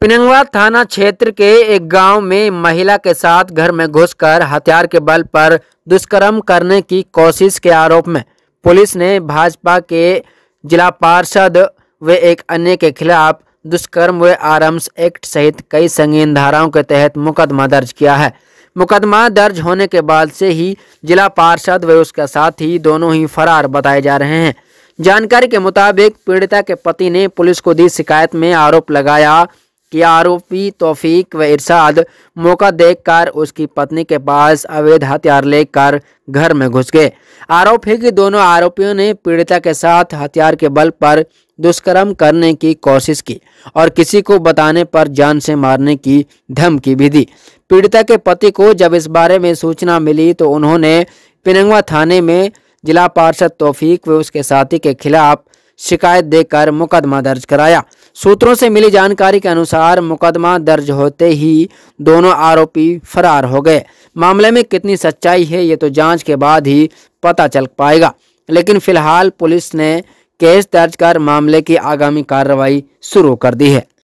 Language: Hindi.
पिनंगवा थाना क्षेत्र के एक गांव में महिला के साथ घर में घुसकर हथियार के बल पर दुष्कर्म करने की कोशिश के आरोप में पुलिस ने भाजपा के जिला पार्षद व एक अन्य के खिलाफ दुष्कर्म व आरम्स एक्ट सहित कई संगीन धाराओं के तहत मुकदमा दर्ज किया है मुकदमा दर्ज होने के बाद से ही जिला पार्षद व उसका ही दोनों ही फरार बताए जा रहे हैं जानकारी के मुताबिक पीड़िता के पति ने पुलिस को दी शिकायत में आरोप लगाया कि आरोपी तौफीक व इरशाद मौका देखकर उसकी पत्नी के पास अवैध हथियार लेकर घर में घुस गए आरोप है कि दोनों आरोपियों ने पीड़िता के साथ हथियार के बल पर दुष्कर्म करने की कोशिश की और किसी को बताने पर जान से मारने की धमकी भी दी पीड़िता के पति को जब इस बारे में सूचना मिली तो उन्होंने पिनंगवा थाने में जिला पार्षद तौफीक व उसके साथी के खिलाफ शिकायत देकर मुकदमा दर्ज कराया सूत्रों से मिली जानकारी के अनुसार मुकदमा दर्ज होते ही दोनों आरोपी फरार हो गए मामले में कितनी सच्चाई है ये तो जांच के बाद ही पता चल पाएगा लेकिन फिलहाल पुलिस ने केस दर्ज कर मामले की आगामी कार्रवाई शुरू कर दी है